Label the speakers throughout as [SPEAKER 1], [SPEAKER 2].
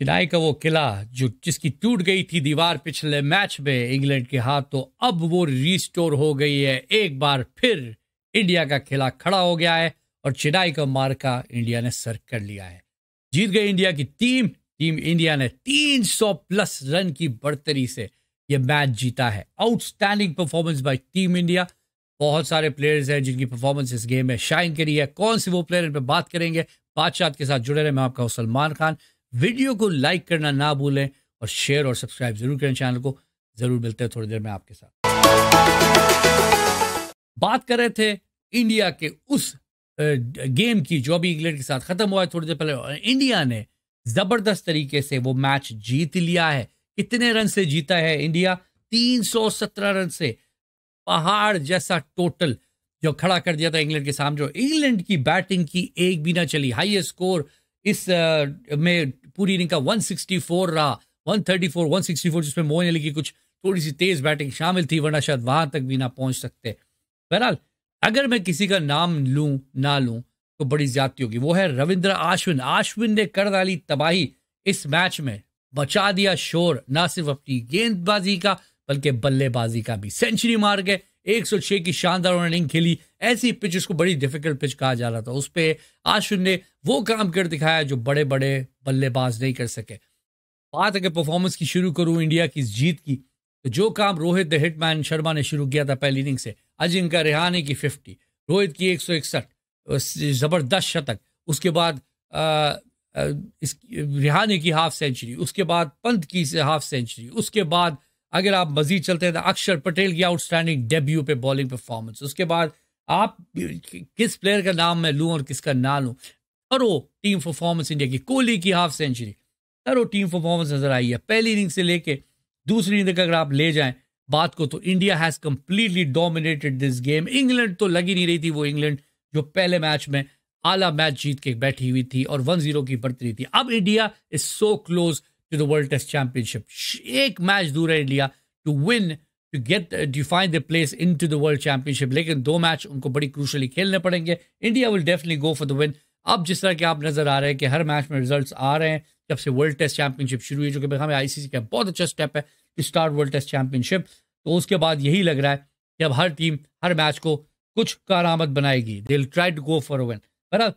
[SPEAKER 1] चिनाई का वो किला जो जिसकी टूट गई थी दीवार पिछले मैच में इंग्लैंड के हाथ तो अब वो रिस्टोर हो गई है एक बार फिर इंडिया का किला खड़ा हो गया है और चिनाई का मार्का इंडिया ने सर कर लिया है जीत गई इंडिया की टीम टीम इंडिया ने 300 प्लस रन की बढ़तरी से ये मैच जीता है outstanding performance by team India बहुत सारे प्लेयर्स हैं जिनकी परफॉर्मेंस इस गेम में शाइन करी है कौन से वो प्लेयर इन पर बात करेंगे बादशाह के साथ जुड़े रहे मैं आपका सलमान खान वीडियो को लाइक करना ना भूलें और शेयर और सब्सक्राइब जरूर करें चैनल को जरूर मिलते हैं थोड़ी देर में आपके साथ बात कर रहे थे इंडिया के उस गेम की जो अभी इंग्लैंड के साथ खत्म हुआ है थोड़ी देर पहले इंडिया ने जबरदस्त तरीके से वो मैच जीत लिया है कितने रन से जीता है इंडिया 317 रन से पहाड़ जैसा टोटल जो खड़ा कर दिया था इंग्लैंड के सामने इंग्लैंड की बैटिंग की एक भी ना चली हाईएस्ट स्कोर इस में पूरी इनिंग का 164 रहा 134 164 जिसमें मोहन अली की कुछ थोड़ी सी तेज बैटिंग शामिल थी वरना शायद वहां तक भी ना पहुंच सकते बहरहाल अगर मैं किसी का नाम लूं ना लूं तो बड़ी ज्यादती होगी वो है रविंद्र आश्विन आश्विन ने कर डाली तबाही इस मैच में बचा दिया शोर ना सिर्फ अपनी गेंदबाजी का बल्कि बल्लेबाजी का भी सेंचुरी मार के 106 की शानदार रनिंग खेली ऐसी पिच उसको बड़ी डिफिकल्ट पिच कहा जा रहा था उस पर आशुन ने वो काम कर दिखाया जो बड़े बड़े बल्लेबाज नहीं कर सके बात अगर परफॉर्मेंस की शुरू करूँ इंडिया की इस जीत की तो जो काम रोहित द हिटमैन शर्मा ने शुरू किया था पहली इनिंग से अजिंका रिहाने की फिफ्टी रोहित की एक सौ इकसठ जबरदस्त शतक उसके बाद आ, इस रिहाने की हाफ सेंचुरी उसके बाद पंत की हाफ सेंचुरी उसके बाद अगर आप मजीद चलते हैं तो अक्षर पटेल की आउटस्टैंडिंग डेब्यू पे बॉलिंग परफॉर्मेंस उसके बाद आप किस प्लेयर का नाम मैं लूँ और किसका ना लूँ करो टीम परफॉर्मेंस इंडिया की कोहली की हाफ सेंचुरी करो टीम परफॉर्मेंस नज़र आई है पहली इनिंग से लेके दूसरी इनिंग तक अगर आप ले जाएं बात को तो India has completely dominated this game England तो लगी नहीं रही थी वो इंग्लैंड जो पहले मैच में आला मैच जीत के बैठी हुई थी और वन जीरो की बढ़ती थी अब India is so close to the world test championship एक मैच दूर है India to win to get to find the place in to the world championship लेकिन दो मैच उनको बड़ी क्रूशली खेलने पड़ेंगे India will definitely go for the win अब जिस तरह के आप नज़र आ रहे हैं कि हर मैच में रिजल्ट आ रहे हैं जब से वर्ल्ड टेस्ट चैंपियनशिप शुरू हुई जो कि हमें आईसीसी का बहुत अच्छा स्टेप है to start world test championship तो उसके बाद यही लग रहा है कि अब हर टीम हर मैच को कुछ कारामद बनाएगी they try to go for win बहरहाल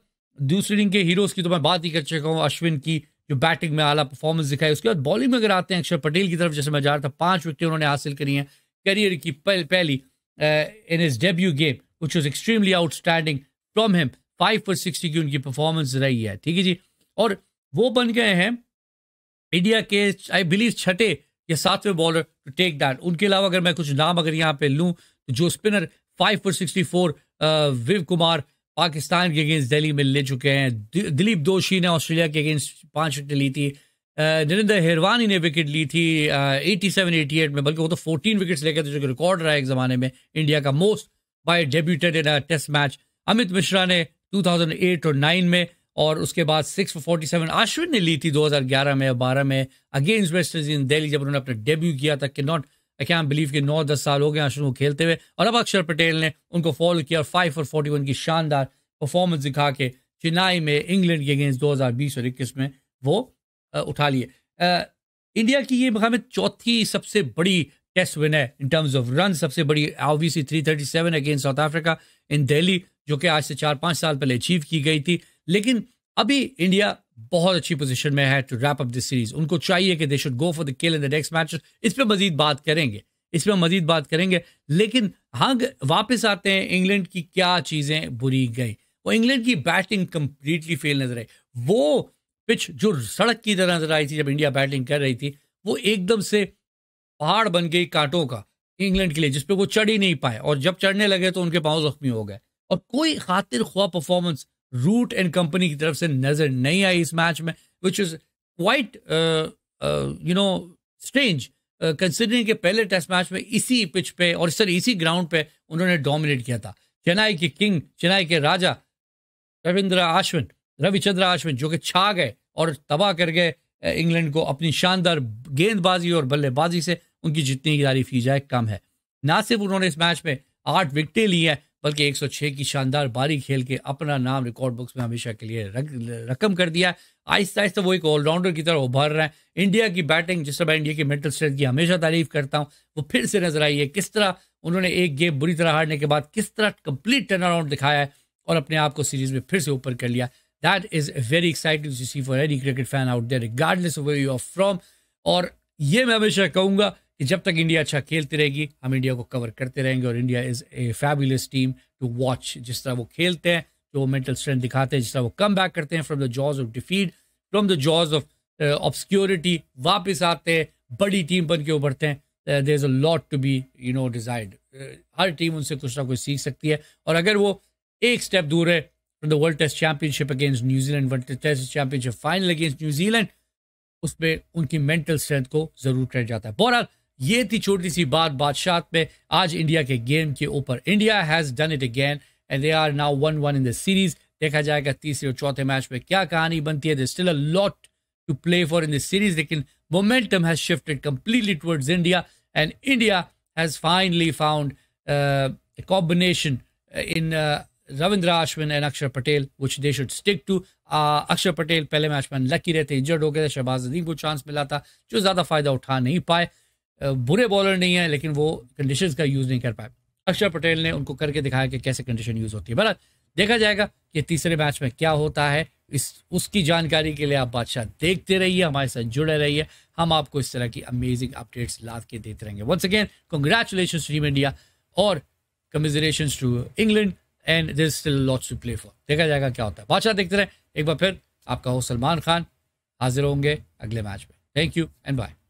[SPEAKER 1] दूसरी टीम के हीरोज़ की तो मैं बात ही कर चुका हूँ अश्विन की जो बैटिंग में आला परफॉर्मेंस दिखाई उसके बाद बॉलिंग में अगर आते हैं अक्षर पटेल की तरफ जैसे मैं जा रहा था पांच विकेटें उन्होंने हासिल करी हैं करियर की पहल, पहली in his debut game which was extremely outstanding from him five for sixty की उनकी परफॉर्मेंस रही है ठीक है जी और वो बन गए हैं इंडिया के आई बिलीव छठे या सातवें बॉलर टू टेक दैट उनके अलावा अगर मैं कुछ नाम अगर यहाँ पे लूँ तो जो spinner five for sixty four विव कुमार पाकिस्तान के अगेंस्ट दिल्ली में ले चुके हैं दिलीप दोषी ने ऑस्ट्रेलिया के अगेंस्ट पांच विकेट ली थी नरेंद्र हेरवानी ने विकेट ली थी एटी सेवन एटी एट में बल्कि वो तो फोर्टीन विकेट लेकर थे जो कि रिकॉर्ड रहा है एक ज़माने में इंडिया का most by debuted in test match Amit Mishra ने एट और नाइन में और उसके बाद सिक्स फोर्टी सेवन आश्विन ने ली थी ग्यारह में और बारह में अगेंस्ट वेस्ट इंडीज दिल्ली जब उन्होंने अपना डेब्यू किया था कि नॉट आई कैन बिलीव के नौ दस साल हो गए आशुन को खेलते हुए और अब अक्षर पटेल ने उनको फॉलो किया और फाइव और फोर्टी वन की शानदार परफॉर्मेंस दिखा के चेन्नई में इंग्लैंड के अगेंस्ट बीस और इक्कीस में वो उठा लिए इंडिया की ये मकाम चौथी सबसे बड़ी टेस्ट विन है इन टर्म्स ऑफ रन सबसे बड़ी OBC seven against South Africa in Delhi जो कि आज से चार पाँच साल पहले अचीव की गई थी लेकिन अभी इंडिया बहुत अच्छी पोजीशन में है to wrap up this series उनको चाहिए कि they should go for the kill in the next match इस पर मजीद बात करेंगे इस पर मजीद बात करेंगे लेकिन हाँ वापस आते हैं इंग्लैंड की क्या चीज़ें बुरी गई वो इंग्लैंड की बैटिंग कंप्लीटली फेल नजर आई वो पिच जो सड़क की तरह नजर आई थी जब इंडिया बैटिंग कर रही थी वो एकदम से पहाड़ बन गई कांटों का इंग्लैंड के लिए जिसपे वो चढ़ ही नहीं पाए और जब चढ़ने लगे तो उनके पाँव जख्मी हो गए और कोई खातिर खुआ परफॉर्मेंस रूट एंड कंपनी की तरफ से नजर नहीं आई इस मैच में which is quite you know strange considering के पहले टेस्ट मैच में इसी पिच पे और सर इसी ग्राउंड पे उन्होंने डोमिनेट किया था चेन्नई के किंग चेन्नई के राजा रविंद्र आश्विन रविचंद्र आश्विन जो कि छा गए और तबाह कर गए इंग्लैंड uh, को अपनी शानदार गेंदबाजी और बल्लेबाजी से उनकी जितनी तारीफ की जाए कम है ना सिर्फ उन्होंने इस मैच में आठ विकटें ली हैं बल्कि 106 की शानदार बारी खेल के अपना नाम रिकॉर्ड बुक्स में हमेशा के लिए रक, रकम कर दिया आहिस्ता आहिस्ता वो एक ऑलराउंडर की तरह उभर रहे हैं इंडिया की बैटिंग जिस तरह इंडिया की मेंटल स्ट्रेंथ की हमेशा तारीफ करता हूँ वो फिर से नजर आई है किस तरह उन्होंने एक गेम बुरी तरह हारने के बाद किस तरह कंप्लीट टर्न अराउंड दिखाया है और अपने आप को सीरीज में फिर से ऊपर कर लिया that is very exciting to see for any cricket fan out there regardless of where you are from और ये मैं हमेशा कहूँगा कि जब तक इंडिया अच्छा खेलती रहेगी हम इंडिया को कवर करते रहेंगे और India is a fabulous team to watch जिस तरह वो खेलते हैं जो मेंटल स्ट्रेंथ दिखाते हैं जिस तरह वो कम बैक करते हैं from the jaws of defeat from the jaws of obscurity वापस आते हैं बड़ी टीम बन के उभरते हैं there is a lot to be you know decided हर टीम उनसे कुछ ना कुछ सीख सकती है और अगर वो एक स्टेप दूर है from the world test Championship against New Zealand World test Championship final against New Zealand उसमें उनकी मेंटल स्ट्रेंथ को जरूर किया जाता है बहरहाल ये थी छोटी सी बात बादशाह में आज इंडिया के गेम के ऊपर India has done it again and they are now one one in the series देखा जाएगा तीसरे और चौथे मैच में क्या कहानी बनती है still a lot to play for in the series लेकिन momentum has shifted completely towards India and India has finally found combination in Ravindra Ashwin and Akshar Patel which they should stick to Akshar Patel पहले मैच में लकी रहते injured हो गए थे शहबाज अदीम को chance मिला था जो ज़्यादा फ़ायदा उठा नहीं पाए बुरे बॉलर नहीं है लेकिन वो कंडीशन का यूज़ नहीं कर पाए अक्षर पटेल ने उनको करके दिखाया कि कैसे कंडीशन यूज़ होती है बरत देखा जाएगा कि तीसरे मैच में क्या होता है इस उसकी जानकारी के लिए आप बादशाह देखते रहिए हमारे साथ जुड़े रहिए हम आपको इस तरह की अमेजिंग अपडेट्स ला के देते रहेंगे once again congratulation team India और commiseration to England and this still lots to play for देखा जाएगा क्या होता है बादशाह देखते रहे एक बार फिर आपका हो सलमान खान हाजिर होंगे अगले मैच में थैंक यू एंड बाय